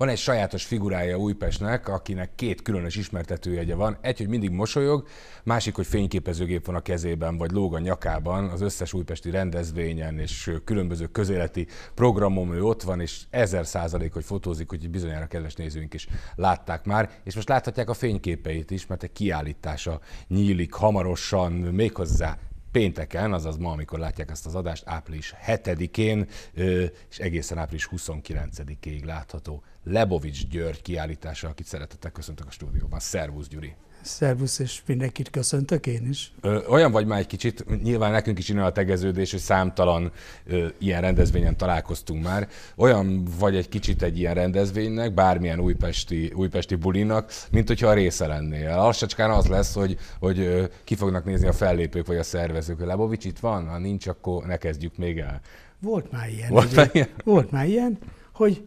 Van egy sajátos figurája Újpestnek, akinek két különös ismertetőjegye van. Egy, hogy mindig mosolyog, másik, hogy fényképezőgép van a kezében, vagy lóg a nyakában. Az összes újpesti rendezvényen és különböző közéleti programom ő ott van, és ezer százalék, hogy fotózik, hogy bizonyára kedves nézőink is látták már. És most láthatják a fényképeit is, mert egy kiállítása nyílik hamarosan, méghozzá pénteken, azaz ma, amikor látják ezt az adást, április 7-én, és egészen április 29-ig látható Lebovics György kiállítása, akit szeretettel köszöntök a stúdióban. Szervusz, Gyuri! Szervusz, és mindenkit köszöntök én is. Ö, olyan vagy már egy kicsit, nyilván nekünk is innen a tegeződés, hogy számtalan ö, ilyen rendezvényen találkoztunk már. Olyan vagy egy kicsit egy ilyen rendezvénynek, bármilyen újpesti, újpesti bulinak, mint hogyha a része lennél. Lassacskán az lesz, hogy, hogy ö, ki fognak nézni a fellépők vagy a szervezők. Lebovics itt van? Ha nincs, akkor ne kezdjük még el. Volt már ilyen. Volt, ugye? már ilyen? Volt már ilyen, hogy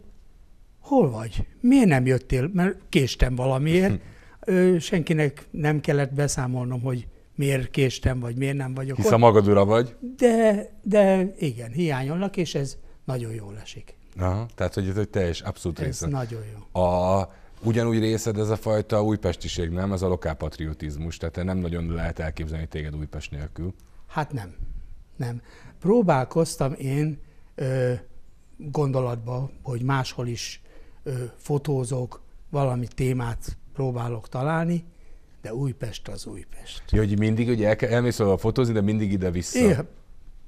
hol vagy? Miért nem jöttél? Mert késtem valamiért. Ö, senkinek nem kellett beszámolnom, hogy miért késtem, vagy miért nem vagyok Hisz ott. a magad ura vagy. De, de igen, hiányolnak, és ez nagyon jól esik. Aha, tehát, hogy ez egy teljes, abszolút ez része. nagyon jó. A, ugyanúgy részed ez a fajta újpestiség, nem? Ez a lokálpatriotizmus, tehát te nem nagyon lehet elképzelni téged Újpest nélkül. Hát nem, nem. Próbálkoztam én ö, gondolatba, hogy máshol is ö, fotózok, valami témát próbálok találni, de Újpest az Újpest. Jó, hogy mindig ugye el, elmész a fotózni, de mindig ide-vissza. Igen,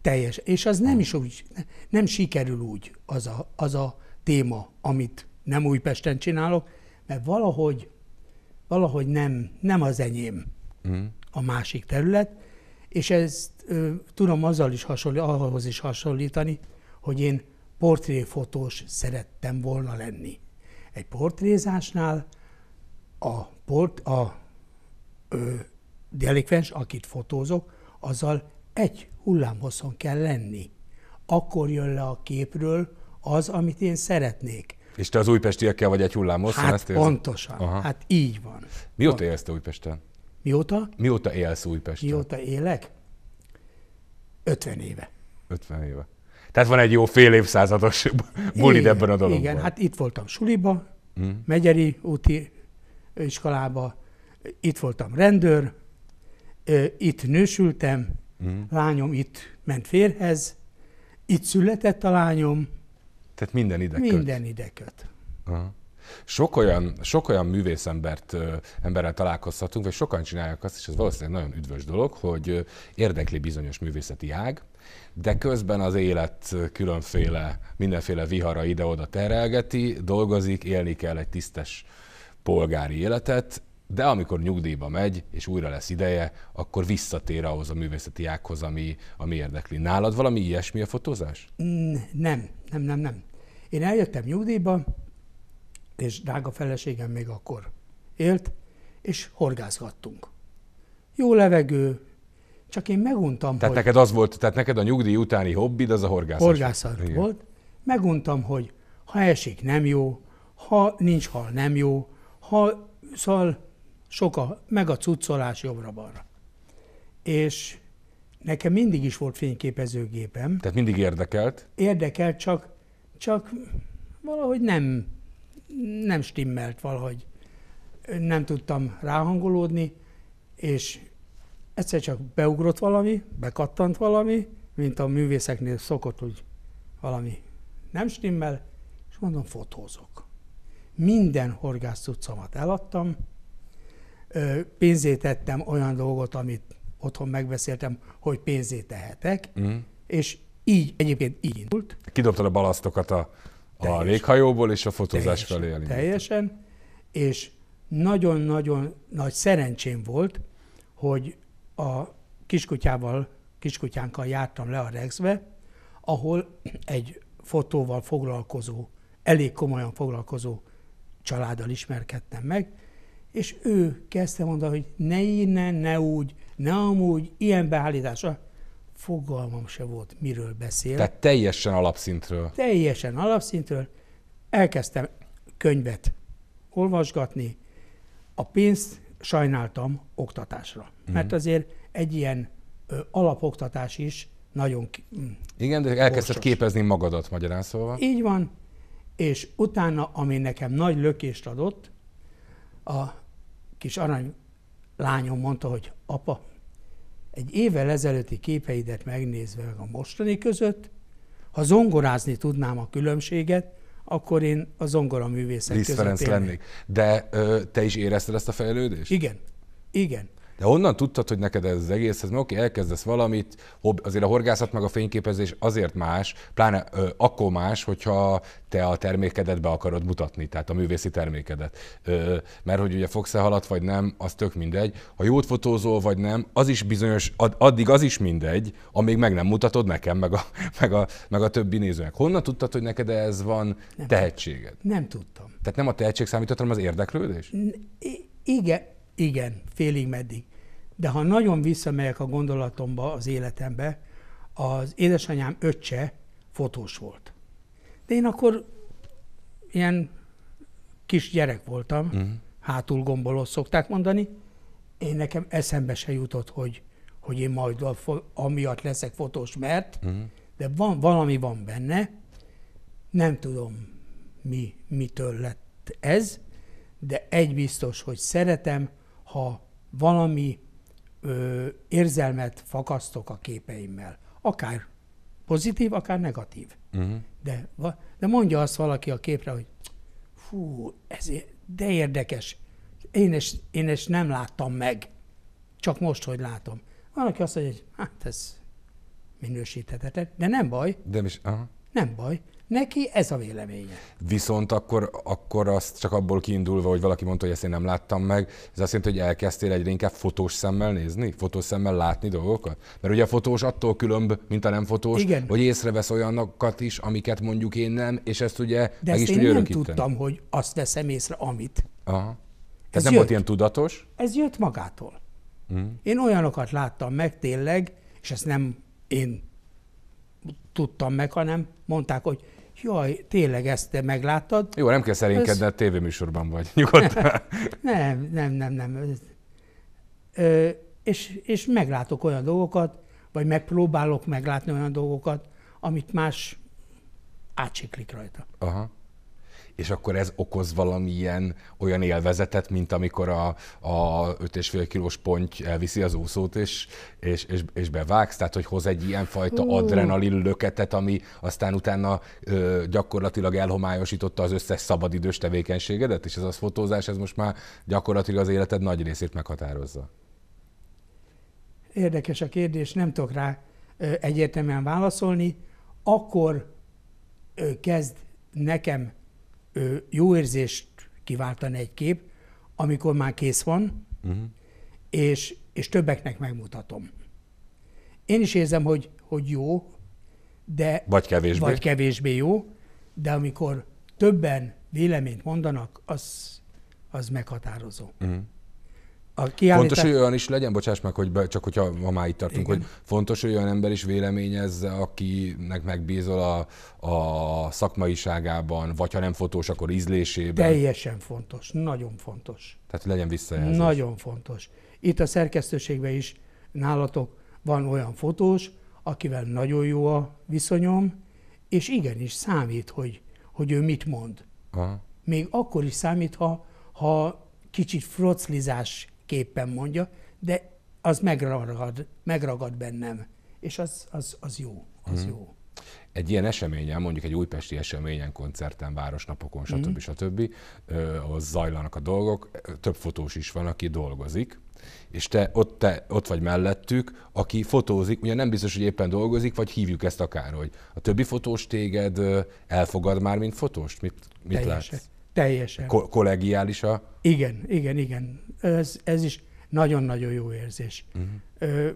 teljes. És az nem is úgy, nem sikerül úgy az a, az a téma, amit nem Újpesten csinálok, mert valahogy, valahogy nem, nem az enyém hmm. a másik terület, és ezt ö, tudom azzal is hasonlít, ahhoz is hasonlítani, hogy én portréfotós szerettem volna lenni. Egy portrézásnál a, port, a ö, delikvens, akit fotózok, azzal egy hullámhosszon kell lenni. Akkor jön le a képről az, amit én szeretnék. És te az újpestiekkel vagy egy hullámhosszon? Hát ezt pontosan, Aha. hát így van. Mióta élsz te Újpesten? Mióta? Mióta élsz Újpesten? Mióta élek? 50 éve. 50 éve. Tehát van egy jó fél évszázados bulid ebben a dologban. Igen, hát itt voltam suliba, hmm. megyeri úti iskolába, itt voltam rendőr, itt nősültem, hmm. lányom itt ment férhez, itt született a lányom. Tehát minden ide Minden köt. Aha. Sok olyan, sok olyan művészembert emberrel találkozhatunk, vagy sokan csinálják azt, és ez valószínűleg nagyon üdvös dolog, hogy érdekli bizonyos művészeti ág, de közben az élet különféle, mindenféle vihara ide-oda terelgeti, dolgozik, élni kell egy tisztes polgári életet, de amikor nyugdíjba megy, és újra lesz ideje, akkor visszatér ahhoz a művészeti ághoz, ami, ami érdekli. Nálad valami ilyesmi a fotózás? Nem, nem, nem, nem. Én eljöttem nyugdíjba, és drága feleségem még akkor élt, és horgászgattunk. Jó levegő, csak én meguntam, tehát hogy... neked az volt, tehát neked a nyugdíj utáni hobbid az a horgászat. Horgászat Igen. volt. Meguntam, hogy ha esik nem jó, ha nincs hal nem jó, ha szal sok a, meg a cuccolás jobbra-balra. És nekem mindig is volt fényképezőgépem. Tehát mindig érdekelt? Érdekelt, csak, csak valahogy nem nem stimmelt valahogy. Nem tudtam ráhangolódni, és egyszer csak beugrott valami, bekattant valami, mint a művészeknél szokott, hogy valami nem stimmel, és mondom, fotózok. Minden horgásztudszamat eladtam, pénzét tettem olyan dolgot, amit otthon megbeszéltem, hogy pénzét tehetek, mm. és így, egyébként így indult. Kidobtad a balasztokat a Teljesen. A léghajóból és a fotózás teljesen, felé elindult. Teljesen, és nagyon-nagyon nagy szerencsém volt, hogy a kiskutyával, kiskutyánkkal jártam le a Rexbe, ahol egy fotóval foglalkozó, elég komolyan foglalkozó családdal ismerkedtem meg, és ő kezdte mondani, hogy ne innen, ne úgy, ne amúgy, ilyen beállítása fogalmam se volt, miről beszél. Tehát teljesen alapszintről. Teljesen alapszintről. Elkezdtem könyvet olvasgatni. A pénzt sajnáltam oktatásra, mm. mert azért egy ilyen ö, alapoktatás is nagyon... Igen, de elkezdted képezni magadat magyarán szóval. Így van, és utána, ami nekem nagy lökést adott, a kis arany lányom mondta, hogy apa, egy évvel ezelőtti képeidet megnézve a mostani között, ha zongorázni tudnám a különbséget, akkor én a zongora művészet Liszt között lennék. De ö, te is érezted ezt a fejlődést? Igen, igen. De honnan tudtad, hogy neked ez az egész, ez oké, elkezdesz valamit, azért a horgászat meg a fényképezés azért más, pláne ö, akkor más, hogyha te a termékedet be akarod mutatni, tehát a művészi termékedet. Ö, mert hogy ugye fogsz-e halat vagy nem, az tök mindegy. Ha jót fotózol vagy nem, az is bizonyos, ad, addig az is mindegy, amíg meg nem mutatod nekem, meg a, meg a, meg a többi nézőnek. Honnan tudtad, hogy neked ez van nem, tehetséged? Nem tudtam. Tehát nem a tehetség számított, hanem az érdeklődés? N- igen, igen, félig meddig. De ha nagyon visszamegyek a gondolatomba, az életembe, az édesanyám öccse fotós volt. De én akkor ilyen kis gyerek voltam, uh-huh. hátul gomboló szokták mondani. Én nekem eszembe se jutott, hogy, hogy én majd a, amiatt leszek fotós, mert, uh-huh. de van, valami van benne, nem tudom mi, mitől lett ez, de egy biztos, hogy szeretem, ha valami ö, érzelmet fakasztok a képeimmel, akár pozitív, akár negatív. Uh-huh. De, de mondja azt valaki a képre, hogy fú, ez de érdekes, én és, én és nem láttam meg, csak most, hogy látom. Van, aki azt mondja, hogy hát ez minősíthetetlen, de nem baj. De is, aha. Nem baj. Neki ez a véleménye. Viszont akkor, akkor azt csak abból kiindulva, hogy valaki mondta, hogy ezt én nem láttam meg, ez azt jelenti, hogy elkezdtél egyre inkább fotós szemmel nézni, fotós szemmel látni dolgokat? Mert ugye a fotós attól különb, mint a nem fotós, Igen. hogy észrevesz olyanokat is, amiket mondjuk én nem, és ezt ugye De meg ezt is én nem örökíteni. tudtam, hogy azt veszem észre, amit. Aha. Ez, ez nem jött. volt ilyen tudatos? Ez jött magától. Mm. Én olyanokat láttam meg tényleg, és ezt nem én tudtam meg, hanem mondták, hogy jaj, tényleg ezt te megláttad. Jó, nem kell szerénkedni, de tévéműsorban vagy, nyugodtan. nem, nem, nem, nem. Ö, és, és meglátok olyan dolgokat, vagy megpróbálok meglátni olyan dolgokat, amit más átsiklik rajta. Aha és akkor ez okoz valamilyen olyan élvezetet, mint amikor a, a 5,5 kilós ponty elviszi az úszót, és, és, és, és bevágsz, tehát hogy hoz egy ilyen uh. adrenalin löketet, ami aztán utána ö, gyakorlatilag elhomályosította az összes szabadidős tevékenységedet, és ez az fotózás, ez most már gyakorlatilag az életed nagy részét meghatározza. Érdekes a kérdés, nem tudok rá egyértelműen válaszolni. Akkor kezd nekem jó érzést kiváltani egy kép, amikor már kész van, uh-huh. és, és többeknek megmutatom. Én is érzem, hogy, hogy jó, de... Vagy kevésbé. Vagy kevésbé jó, de amikor többen véleményt mondanak, az, az meghatározó. Uh-huh a kiállítás... Fontos, hogy olyan is legyen, bocsáss meg, hogy be, csak hogyha ma már itt tartunk, Igen. hogy fontos, hogy olyan ember is véleményezze, akinek megbízol a, a szakmaiságában, vagy ha nem fotós, akkor ízlésében. Teljesen fontos, nagyon fontos. Tehát legyen visszajelzés. Nagyon fontos. Itt a szerkesztőségben is nálatok van olyan fotós, akivel nagyon jó a viszonyom, és igenis számít, hogy, hogy ő mit mond. Aha. Még akkor is számít, ha, ha kicsit froclizás képpen mondja, de az megragad, megragad bennem, és az, az, az jó, az hmm. jó. Egy ilyen eseményen, mondjuk egy újpesti eseményen, koncerten, városnapokon, mhm. stb. Hmm. stb. ahhoz zajlanak a dolgok, több fotós is van, aki dolgozik, és te ott, te ott vagy mellettük, aki fotózik, ugye nem biztos, hogy éppen dolgozik, vagy hívjuk ezt akár, hogy A többi fotós téged elfogad már, mint fotóst? Mit, mit látsz? Teljesen. Ko- kollegiális a... Igen, igen, igen. Ez, ez is nagyon-nagyon jó érzés. Uh-huh. Ö,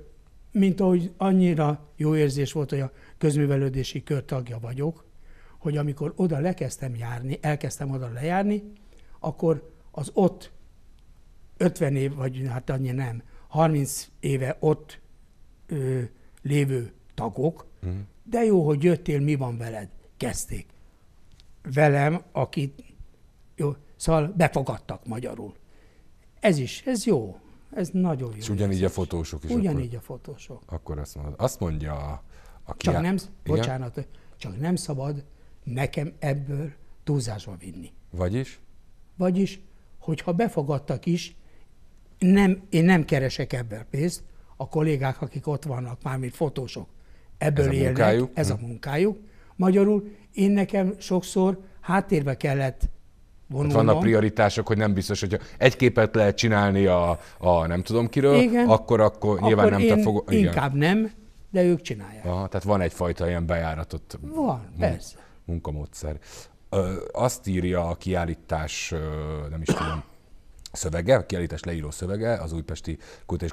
mint ahogy annyira jó érzés volt, hogy a közművelődési kör tagja vagyok, hogy amikor oda lekezdtem járni, elkezdtem oda lejárni, akkor az ott 50 év, vagy hát annyi nem, 30 éve ott ö, lévő tagok, uh-huh. de jó, hogy jöttél, mi van veled? Kezdték. Velem, akit jó, szóval befogadtak magyarul. Ez is, ez jó. Ez nagyon jó. És ugyanígy a fotósok is. Ugyanígy akkor, a fotósok. Akkor azt mondja, azt mondja a, a kiá... Csak nem, igen? csak nem szabad nekem ebből túlzásba vinni. Vagyis? Vagyis, hogyha befogadtak is, nem, én nem keresek ebből pénzt, a kollégák, akik ott vannak már, fotósok, ebből ez a élnek, munkájuk. ez hm. a munkájuk. Magyarul én nekem sokszor háttérbe kellett Hát vannak prioritások, hogy nem biztos, hogyha egy képet lehet csinálni a, a nem tudom kiről, igen. akkor, akkor, akkor nyilván nem te fogod. Inkább nem, de ők csinálják. Aha, tehát van egyfajta ilyen bejáratott van, mun- persze. munkamódszer. Ö, azt írja a kiállítás, ö, nem is tudom, szövege, kiállítás leíró szövege az Újpesti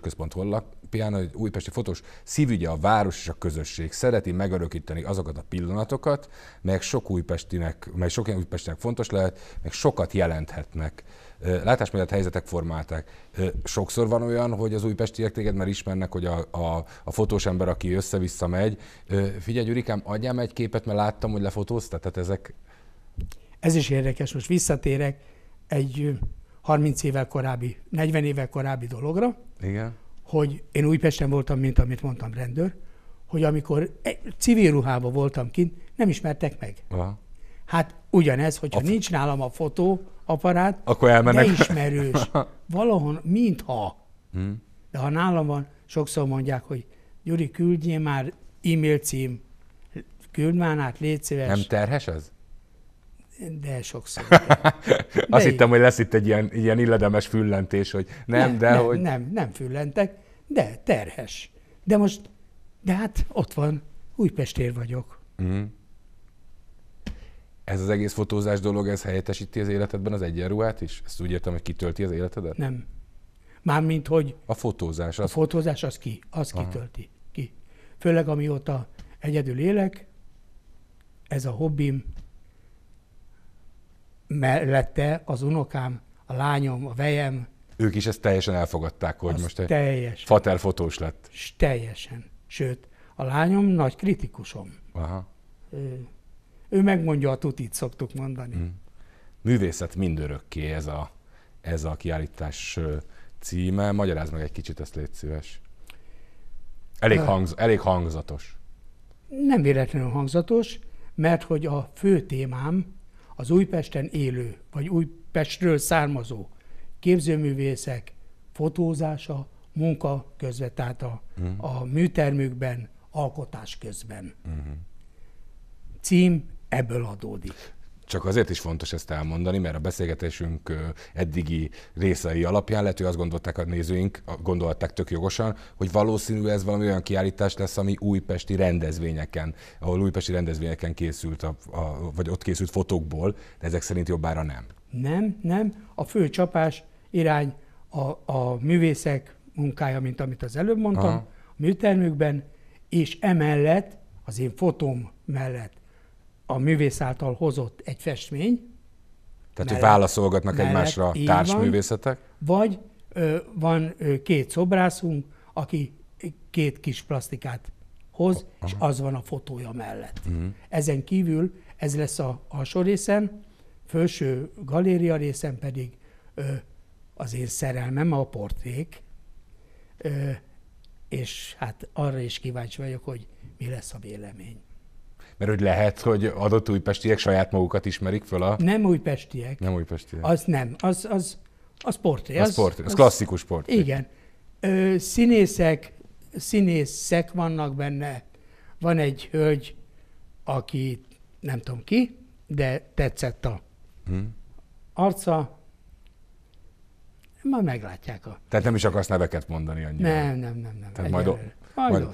központ honlapján, hogy újpesti fotós szívügye a város és a közösség szereti megörökíteni azokat a pillanatokat, melyek sok újpestinek, mely sok újpestinek fontos lehet, meg sokat jelenthetnek. Látásmódját helyzetek formálták. Sokszor van olyan, hogy az újpestiek téged már ismernek, hogy a, a, a fotós ember, aki össze-vissza megy, figyelj, Gyurikám, adjál egy képet, mert láttam, hogy lefotóztat. Tehát ezek... Ez is érdekes, most visszatérek egy 30 évvel korábbi, 40 évvel korábbi dologra, Igen. hogy én Újpesten voltam, mint amit mondtam, rendőr, hogy amikor e, civil ruhában voltam kint, nem ismertek meg. Aha. Hát ugyanez, hogyha a... nincs nálam a fotóaparát, akkor elmenek. ismerős. Valahon, mintha. Hmm. De ha nálam van, sokszor mondják, hogy Gyuri, küldjél már e-mail cím, küld már át, légy szíves. Nem terhes ez? De sokszor. de Azt hittem, hogy lesz itt egy ilyen, ilyen illedemes füllentés, hogy nem, nem de nem, hogy... Nem, nem füllentek, de terhes. De most, de hát ott van, Újpestér vagyok. Mm. Ez az egész fotózás dolog, ez helyettesíti az életedben az egyenruhát is? Ezt úgy értem, hogy kitölti az életedet? Nem. Mármint, hogy... A fotózás. Az... A fotózás az ki, az Aha. kitölti. Ki. Főleg amióta egyedül élek, ez a hobbim, mellette az unokám, a lányom, a vejem. Ők is ezt teljesen elfogadták, hogy most egy teljesen. fater fotós lett. Teljesen. Sőt, a lányom nagy kritikusom. Aha. Ő, ő megmondja a tutit, szoktuk mondani. Mm. Művészet mindörökké ez a, ez a kiállítás címe. Magyarázd meg egy kicsit, ezt légy szíves. Elég, hangz, elég hangzatos. Nem véletlenül hangzatos, mert hogy a fő témám az Újpesten élő, vagy Újpestről származó képzőművészek fotózása, munka közben, tehát a, uh-huh. Mhm. a műtermükben, alkotás közben. Uh-huh. Cím ebből adódik. Csak azért is fontos ezt elmondani, mert a beszélgetésünk eddigi részei alapján lehet, hogy azt gondolták a nézőink, gondolták tök jogosan, hogy valószínű ez valami olyan kiállítás lesz, ami újpesti rendezvényeken, ahol újpesti rendezvényeken készült, a, a, vagy ott készült fotókból, de ezek szerint jobbára nem. Nem, nem. A fő csapás irány a, a művészek munkája, mint amit az előbb mondtam, Aha. a műtermükben, és emellett az én fotóm mellett a művész által hozott egy festmény. Tehát, mellett, hogy válaszolgatnak mellett, egymásra társművészetek? Van, vagy ö, van ö, két szobrászunk, aki két kis plastikát hoz, oh, és az van a fotója mellett. Uh-huh. Ezen kívül ez lesz a alsó részen, felső galéria részen pedig ö, az én szerelmem a portrék, ö, és hát arra is kíváncsi vagyok, hogy mi lesz a vélemény. Mert hogy lehet, hogy adott újpestiek saját magukat ismerik föl a... Nem újpestiek. Nem újpestiek. Az nem. Az, az, az portré. Az, az portré. Az, az klasszikus portré. Igen. Ö, színészek, színészek vannak benne. Van egy hölgy, aki nem tudom ki, de tetszett a hmm. arca, majd meglátják a... Tehát nem is akarsz neveket mondani annyira. Nem, nem, nem. nem. Tehát majd majd,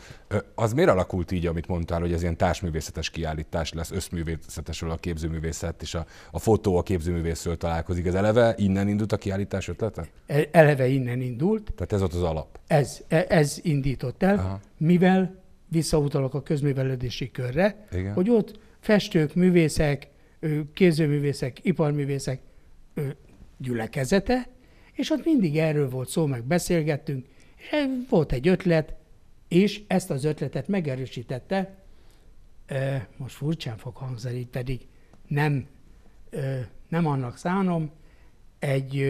az miért alakult így, amit mondtál, hogy ez ilyen társművészetes kiállítás lesz, összművészetesről a képzőművészet, és a, a fotó a képzőművészről találkozik. Ez eleve innen indult a kiállítás ötlete? E, eleve innen indult. Tehát ez ott az alap? Ez, e, ez indított el, Aha. mivel visszautalok a közművelődési körre, Igen. hogy ott festők, művészek, kézőművészek, iparművészek gyülekezete, és ott mindig erről volt szó, meg beszélgettünk, és volt egy ötlet, és ezt az ötletet megerősítette, most furcsán fog hangzani, pedig nem, nem annak szánom, egy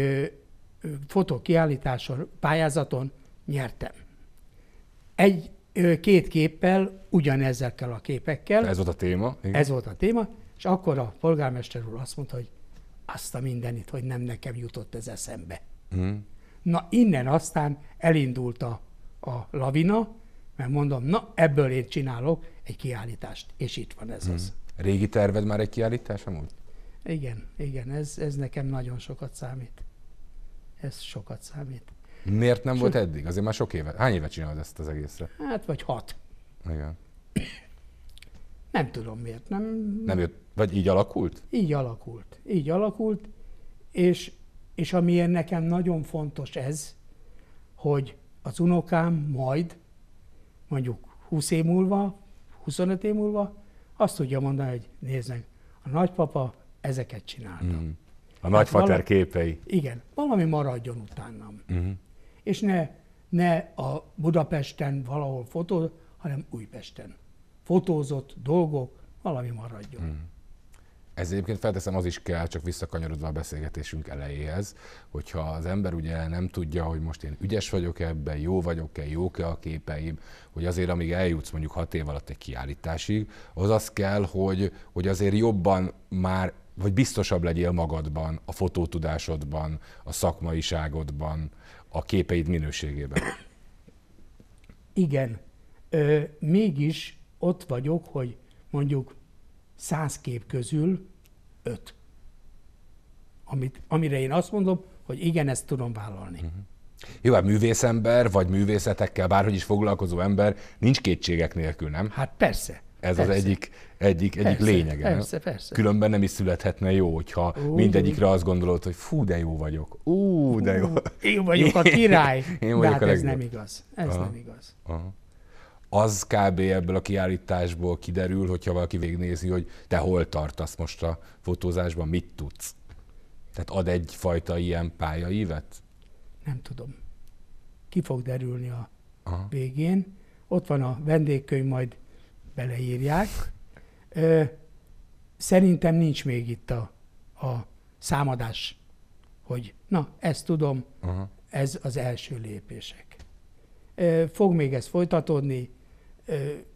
fotókiállításon, pályázaton nyertem. Egy, két képpel, ugyanezekkel a képekkel. Ez volt a téma. Igen. Ez volt a téma, és akkor a polgármester úr azt mondta, hogy azt a mindenit, hogy nem nekem jutott ez eszembe. Mm. Na innen aztán elindult a, a lavina, mert mondom, na ebből én csinálok egy kiállítást, és itt van ez hmm. az. Régi terved már egy kiállítás amúgy? Igen, igen, ez, ez nekem nagyon sokat számít. Ez sokat számít. Miért nem so... volt eddig? Azért már sok éve. Hány éve csinálod ezt az egészet? Hát, vagy hat. Igen. Nem tudom miért. Nem, nem jött, vagy így alakult? Így alakult. Így alakult, és, és amilyen nekem nagyon fontos ez, hogy az unokám majd mondjuk 20 év múlva, 25 év múlva, azt tudja mondani, hogy néznek, a nagypapa ezeket csinálta. Mm. A nagyfater valami, képei. Igen, valami maradjon utánam. Mm. És ne, ne a Budapesten valahol fotó, hanem Újpesten. Fotózott dolgok, valami maradjon. Mm ez egyébként felteszem az is kell, csak visszakanyarodva a beszélgetésünk elejéhez, hogyha az ember ugye nem tudja, hogy most én ügyes vagyok ebben, jó vagyok-e, jók-e a képeim, hogy azért amíg eljutsz mondjuk hat év alatt egy kiállításig, az az kell, hogy, hogy azért jobban már, vagy biztosabb legyél magadban, a fotótudásodban, a szakmaiságodban, a képeid minőségében. Igen. Ö, mégis ott vagyok, hogy mondjuk száz kép közül öt. Amit, amire én azt mondom, hogy igen, ezt tudom vállalni. Uh-huh. Jó, hát művészember, vagy művészetekkel, bárhogy is foglalkozó ember, nincs kétségek nélkül, nem? Hát persze. Ez persze. az egyik, egyik, egyik persze, lényege. Persze, nem? persze. Különben nem is születhetne jó, hogyha Úgy. mindegyikre azt gondolod, hogy fú, de jó vagyok. Ú, de jó. Én vagyok a király. Én, én vagyok de hát a ez nem igaz. Ez Aha. nem igaz. Aha az kb. ebből a kiállításból kiderül, hogyha valaki végignézi, hogy te hol tartasz most a fotózásban, mit tudsz. Tehát ad egyfajta ilyen pályaívet? Nem tudom. Ki fog derülni a Aha. végén. Ott van a vendégkönyv, majd beleírják. Ö, szerintem nincs még itt a, a számadás, hogy na, ezt tudom, Aha. ez az első lépések. Ö, fog még ez folytatódni,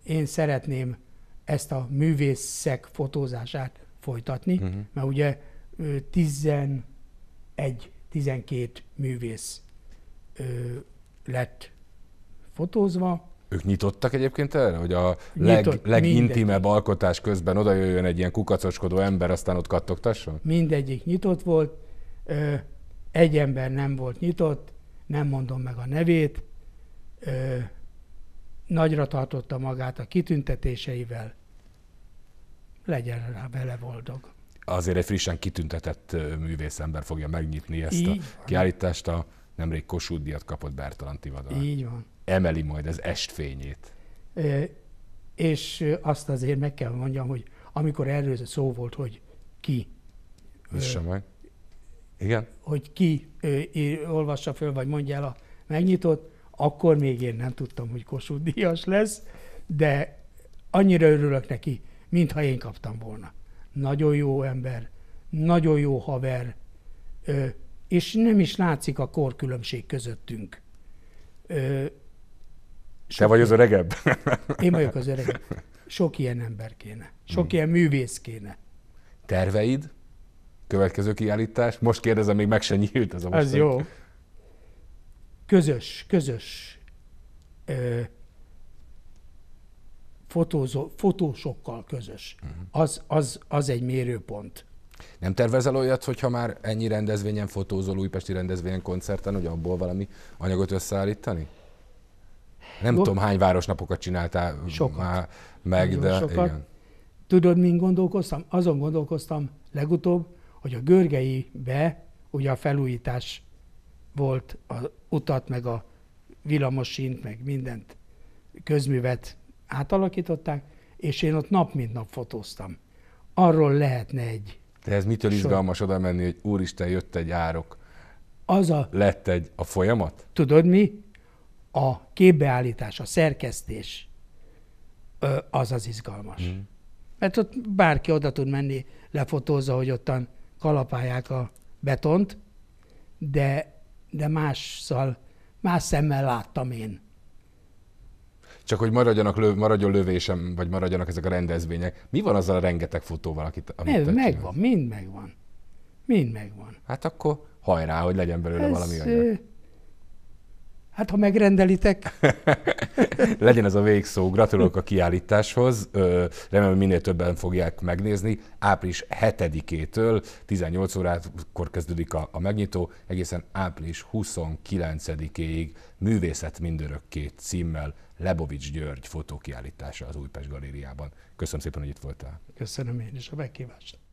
én szeretném ezt a művészek fotózását folytatni, uh-huh. mert ugye 11-12 művész lett fotózva, ők nyitottak egyébként erre, hogy a leg, legintimebb alkotás közben oda jöjjön egy ilyen kukacoskodó ember, aztán ott kattogtasson? Mindegyik nyitott volt, ö, egy ember nem volt nyitott, nem mondom meg a nevét, ö, nagyra tartotta magát a kitüntetéseivel, legyen rá vele boldog. Azért egy frissen kitüntetett művészember fogja megnyitni ezt Így a van. kiállítást, a nemrég Kossuth díjat kapott Bertalan Tivadar. Így van. Emeli majd az estfényét. É, és azt azért meg kell mondjam, hogy amikor erről szó volt, hogy ki. Vissza meg. Igen? Hogy ki ő, olvassa föl, vagy mondja el a megnyitott, akkor még én nem tudtam, hogy Kossuth Díjas lesz, de annyira örülök neki, mintha én kaptam volna. Nagyon jó ember, nagyon jó haver, és nem is látszik a korkülönbség közöttünk. Sok Te vagy az öregebb? Én vagyok az öregebb. Sok ilyen ember kéne. Sok hmm. ilyen művész kéne. Terveid? Következő kiállítás? Most kérdezem, még meg se nyílt ez a most. Ez jó közös, közös ö, fotózó, fotósokkal közös. Uh-huh. Az, az, az egy mérőpont. Nem tervezel olyat, hogyha már ennyi rendezvényen fotózol, újpesti rendezvényen, koncerten, hogy abból valami anyagot összeállítani? Nem Go- tudom, hány városnapokat csináltál sokat. már meg, Nagyon de sokat. igen. Tudod, mint gondolkoztam? Azon gondolkoztam legutóbb, hogy a Görgeibe, ugye a felújítás volt az utat, meg a villamosint, meg mindent, közművet átalakították, és én ott nap mint nap fotóztam. Arról lehetne egy... De ez mitől sor... izgalmas oda menni, hogy úristen, jött egy árok, az a... Lett egy a folyamat? Tudod mi? A képbeállítás, a szerkesztés, az az izgalmas. Mm. Mert ott bárki oda tud menni, lefotózza, hogy ottan kalapálják a betont, de de másszal, más szemmel láttam én. Csak hogy maradjanak, lő, maradjon lövésem, vagy maradjanak ezek a rendezvények. Mi van azzal a rengeteg fotóval, akit amit Nem, megvan, mind megvan. Mind megvan. Hát akkor hajrá, hogy legyen belőle Ez, valami anyag. Hát, ha megrendelitek. Legyen ez a végszó. Gratulok a kiállításhoz. Remélem, minél többen fogják megnézni. Április 7-től 18 órákor kezdődik a, a megnyitó, egészen április 29 ig Művészet mindörökké címmel Lebovics György fotókiállítása az Újpest Galériában. Köszönöm szépen, hogy itt voltál. Köszönöm én is a meghívást.